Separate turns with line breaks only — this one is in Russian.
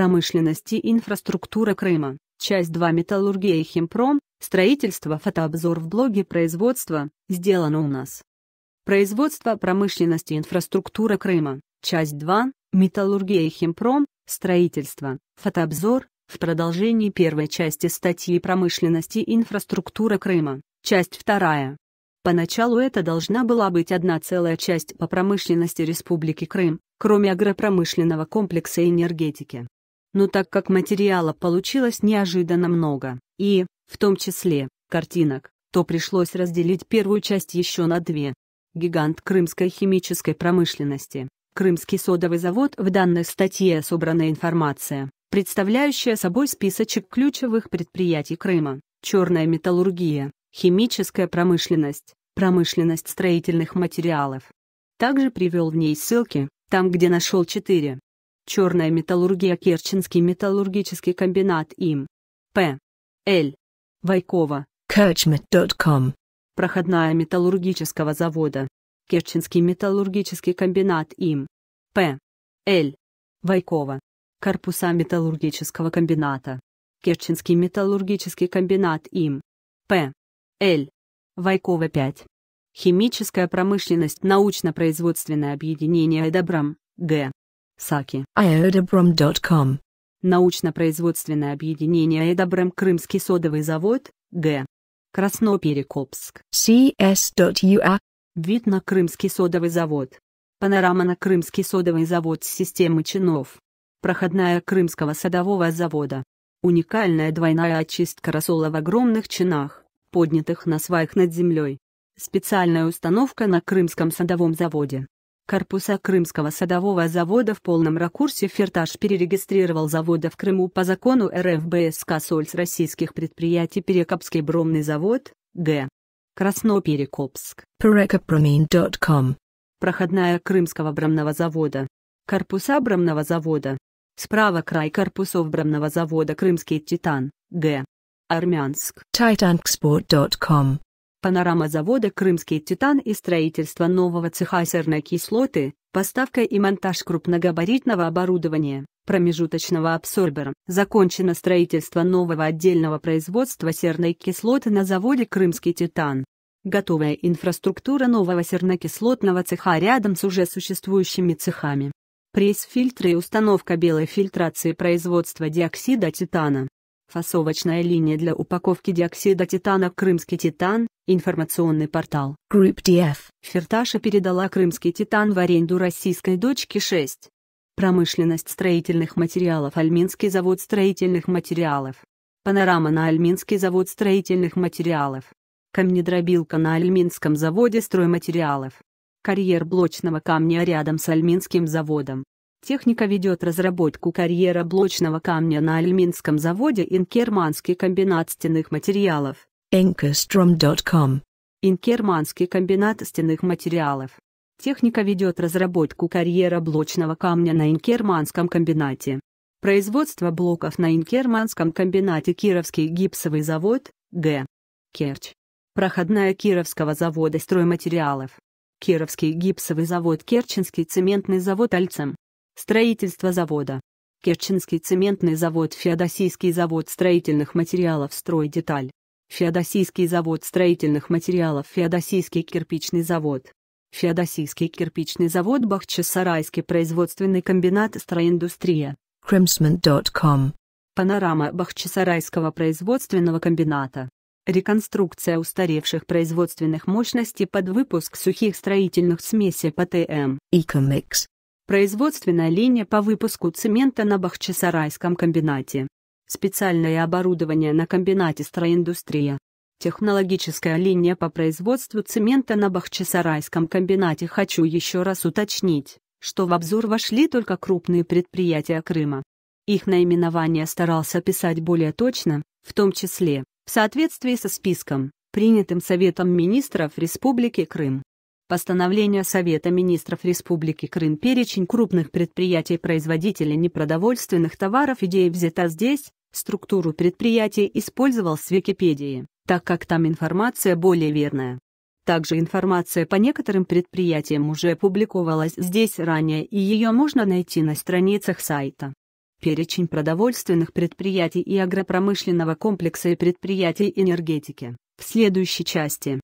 промышленности и инфраструктура Крыма, часть 2 металлургия и химпром, строительство фотообзор в блоге производства, сделано у нас. Производство промышленности и инфраструктура Крыма, часть 2, металлургия и химпром, строительство, фотообзор, в продолжении первой части статьи «Промышленности и инфраструктура Крыма», часть 2. Поначалу это должна была быть одна целая часть по промышленности Республики Крым, кроме агропромышленного комплекса и энергетики но так как материала получилось неожиданно много, и, в том числе, картинок, то пришлось разделить первую часть еще на две. Гигант крымской химической промышленности, Крымский содовый завод в данной статье собрана информация, представляющая собой списочек ключевых предприятий Крыма, черная металлургия, химическая промышленность, промышленность строительных материалов. Также привел в ней ссылки, там где нашел четыре, Черная металлургия Керченский металлургический комбинат им. П. Л. Вайкова.
Kirchmet.com.
Проходная металлургического завода. Керченский металлургический комбинат им. П. Л. Вайкова. Корпуса металлургического комбината. Керченский металлургический комбинат им. П. Л. Вайкова 5. Химическая промышленность, научно-производственное объединение Эдобрам, Г. Саки.
iodabrom.com
Научно-производственное объединение Эдобрем Крымский содовый завод, Г. Красноперекопск. cs.ua а. Вид на Крымский содовый завод. Панорама на Крымский содовый завод с системы чинов. Проходная Крымского садового завода. Уникальная двойная очистка рассола в огромных чинах, поднятых на сваях над землей. Специальная установка на Крымском садовом заводе корпуса Крымского садового завода в полном ракурсе Фертаж перерегистрировал заводы в Крыму по закону РФБСК Сольс российских предприятий Перекопский бромный завод, Г. Красноперекопск.
Перекопромин.com
Проходная Крымского бромного завода. Корпуса бромного завода. Справа край корпусов бромного завода Крымский Титан, Г. Армянск.
Titansport.com
Панорама завода «Крымский титан» и строительство нового цеха серной кислоты, поставка и монтаж крупногабаритного оборудования, промежуточного абсорбера. Закончено строительство нового отдельного производства серной кислоты на заводе «Крымский титан». Готовая инфраструктура нового сернокислотного цеха рядом с уже существующими цехами. Пресс-фильтры и установка белой фильтрации производства диоксида титана. Фасовочная линия для упаковки диоксида титана «Крымский титан» Информационный портал
Group CryptDF.
Ферташа передала крымский «Титан» в аренду российской дочке 6. Промышленность строительных материалов Альминский завод строительных материалов. Панорама на Альминский завод строительных материалов. Камнедробилка на Альминском заводе стройматериалов. Карьер блочного камня рядом с Альминским заводом. Техника ведет разработку карьера блочного камня на Альминском заводе Инкерманский комбинат стенных материалов. Enkerstrom.com. Инкерманский комбинат стенных материалов. Техника ведет разработку карьера блочного камня на Инкерманском комбинате. Производство блоков на Инкерманском комбинате Кировский гипсовый завод, Г. Керч. Проходная Кировского завода стройматериалов. Кировский гипсовый завод Керченский цементный завод Альцем. Строительство завода. Керченский цементный завод Феодосийский завод строительных материалов «Стройдеталь». Феодосийский завод строительных материалов Феодосийский кирпичный завод Феодосийский кирпичный завод Бахчисарайский производственный комбинат «Стройиндустрия»
Crimson.com
Панорама Бахчисарайского производственного комбината Реконструкция устаревших производственных мощностей под выпуск сухих строительных смесей ПТМ Ecomix Производственная линия по выпуску цемента на Бахчисарайском комбинате специальное оборудование на комбинате «Стройиндустрия», технологическая линия по производству цемента на Бахчисарайском комбинате. Хочу еще раз уточнить, что в обзор вошли только крупные предприятия Крыма. Их наименование старался писать более точно, в том числе, в соответствии со списком, принятым Советом министров Республики Крым. Постановление Совета министров Республики Крым перечень крупных предприятий-производителей непродовольственных товаров идея взята здесь, Структуру предприятия использовал с Википедии, так как там информация более верная. Также информация по некоторым предприятиям уже публиковалась здесь ранее и ее можно найти на страницах сайта. Перечень продовольственных предприятий и агропромышленного комплекса и предприятий энергетики в следующей части.